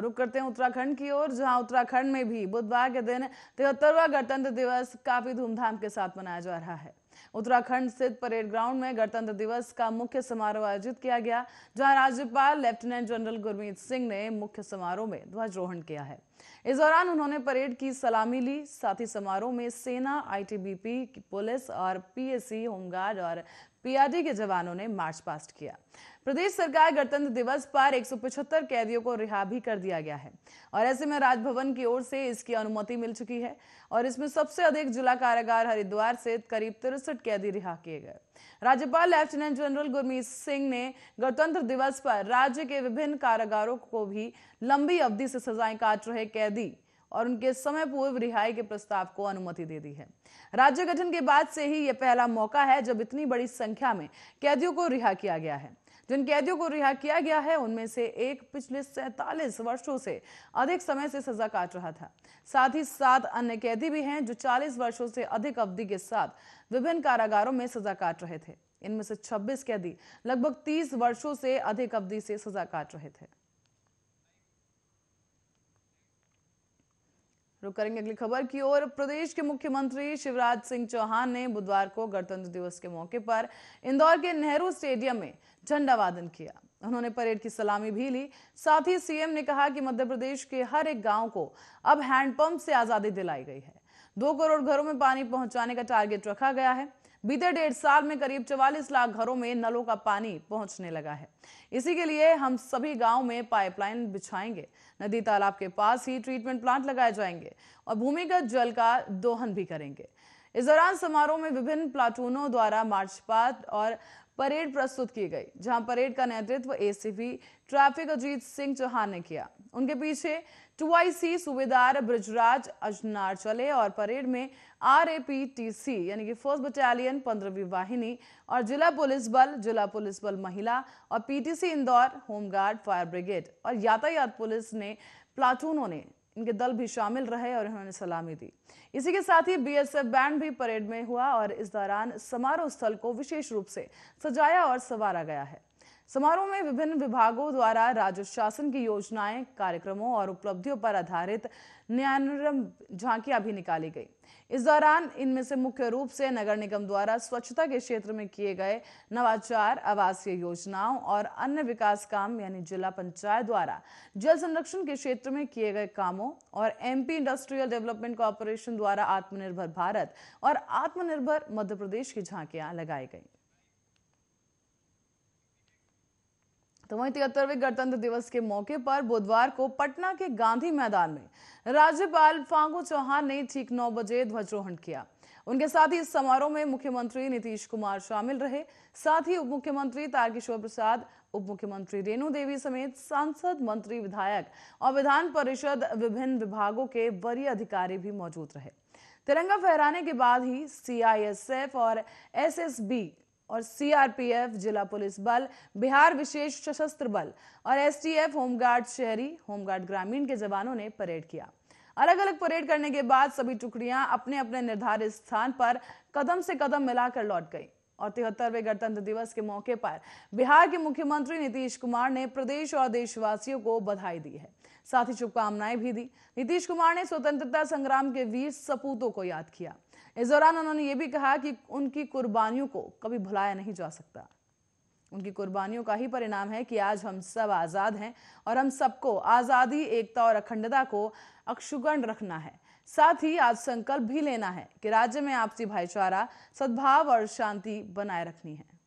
रुक करते हैं उत्तराखंड की ओर जहां उत्तराखंड में भी बुधवार के दिन तिहत्तरवा गणतंत्र दिवस काफी धूमधाम के साथ मनाया जा रहा है उत्तराखंड स्थित परेड ग्राउंड में गणतंत्र दिवस का मुख्य समारोह आयोजित किया गया जहां राज्यपाल लेफ्टिनेंट जनरल गुरमीत सिंह ने मुख्य समारोह में ध्वजारोहण किया है इस दौरान उन्होंने परेड की सलामी ली साथ ही समारोह में सेना आईटीबीपी पुलिस और पीएससी होमगार्ड और पीआरडी के जवानों ने मार्च पास्ट किया प्रदेश सरकार गणतंत्र दिवस पर एक कैदियों को रिहा भी कर दिया गया है और ऐसे में राजभवन की ओर से इसकी अनुमति मिल चुकी है और इसमें सबसे अधिक जिला कारागार हरिद्वार से करीब तिरसठ कैदी रिहा किए गए राज्यपाल लेफ्टिनेंट जनरल गुरमीत सिंह ने गणतंत्र दिवस पर राज्य के विभिन्न कारागारों को भी लंबी अवधि से सजाएं काट रहे कैदी और उनके समय पूर्व रिहाई के प्रस्ताव को अनुमति दे दी है राज्य गठन के बाद से ही यह पहला मौका है जब इतनी बड़ी संख्या में कैदियों को रिहा किया गया है जिन कैदियों को रिहा किया गया है उनमें से एक पिछले सैतालीस वर्षों से अधिक समय से सजा काट रहा था साथ ही सात अन्य कैदी भी हैं जो 40 वर्षों से अधिक अवधि के साथ विभिन्न कारागारों में सजा काट रहे थे इनमें से 26 कैदी लगभग 30 वर्षों से अधिक अवधि से सजा काट रहे थे रुक करेंगे अगली खबर की ओर प्रदेश के मुख्यमंत्री शिवराज सिंह चौहान ने बुधवार को गणतंत्र दिवस के मौके पर इंदौर के नेहरू स्टेडियम में झंडा वादन किया उन्होंने परेड की सलामी भी ली साथ ही सीएम ने कहा कि मध्य प्रदेश के हर एक गांव को अब हैंडपंप से आजादी दिलाई गई है दो करोड़ घरों में पानी पहुंचाने का टारगेट रखा गया है बीते डेढ़ साल में करीब चवालीस लाख घरों में नलों का पानी पहुंचने लगा है इसी के लिए हम सभी गांव में पाइपलाइन बिछाएंगे नदी तालाब के पास ही ट्रीटमेंट प्लांट लगाए जाएंगे और भूमिगत जल का दोहन भी करेंगे इस दौरान समारोह में विभिन्न प्लाटूनों द्वारा मार्च पास्ट और परेड प्रस्तुत की गई जहां परेड का नेतृत्व एसीपी ट्रैफिक अजीत सिंह चौहान ने किया उनके पीछे टूआईसी सूबेदार ब्रजराज अजनार चले और परेड में आरएपीटीसी यानी कि फर्स्ट बटालियन पंद्रहवीं वाहिनी और जिला पुलिस बल जिला पुलिस बल महिला और PTC Indore home guard fire brigade और यातायात पुलिस ने प्लाटूनों ने इनके दल भी शामिल रहे और इन्होंने सलामी दी इसी के साथ ही बीएसएफ बैंड भी परेड में हुआ और इस दौरान समारोह स्थल को विशेष रूप से सजाया और संवारा गया है समारोह में विभिन्न विभागों द्वारा राज्य शासन की योजनाएं कार्यक्रमों और उपलब्धियों पर आधारित न्यायानुरम झांकियां भी निकाली गई इस दौरान इनमें से मुख्य रूप से नगर निगम द्वारा स्वच्छता के क्षेत्र में किए गए नवाचार आवासीय योजनाओं और अन्य विकास काम यानी जिला पंचायत द्वारा जल संरक्षण के क्षेत्र में किए गए कामों और एमपी इंडस्ट्रियल डेवलपमेंट कॉरपोरेशन द्वारा आत्मनिर्भर भारत और आत्मनिर्भर मध्य प्रदेश की झांकियां लगाई गई तो वहीं तिहत्तरवें गणतंत्र दिवस के मौके पर बुधवार को पटना के गांधी मैदान में राज्यपाल फागू चौहान ने ठीक नौ बजे ध्वजारोहण किया उनके साथ ही इस समारोह में मुख्यमंत्री नीतीश कुमार शामिल रहे साथ ही उप मुख्यमंत्री तारकिशोर प्रसाद उप मुख्यमंत्री रेणु देवी समेत सांसद मंत्री विधायक और विधान परिषद विभिन्न विभागों के वरीय अधिकारी भी मौजूद रहे तिरंगा फहराने के बाद ही सीआईएसएफ और एसएसबी और सीआरपीएफ जिला पुलिस बल बिहार विशेष सशस्त्र बल और एसटीएफ होमगार्ड शहरी होमगार्ड ग्रामीण के जवानों ने परेड किया अलग अलग परेड करने के बाद सभी टुकड़ियां अपने अपने निर्धारित स्थान पर कदम से कदम मिलाकर लौट गई और तिहत्तरवे गणतंत्र दिवस के मौके पर बिहार के मुख्यमंत्री नीतीश कुमार ने प्रदेश और देशवासियों को बधाई दी है साथ ही शुभकामनाएं भी दी नीतीश कुमार ने स्वतंत्रता संग्राम के वीर सपूतों को याद किया इस दौरान उन्होंने ये भी कहा कि उनकी कुर्बानियों को कभी भुलाया नहीं जा सकता उनकी कुर्बानियों का ही परिणाम है कि आज हम सब आज़ाद हैं और हम सबको आज़ादी एकता और अखंडता को अक्षुगण रखना है साथ ही आज संकल्प भी लेना है कि राज्य में आपसी भाईचारा सद्भाव और शांति बनाए रखनी है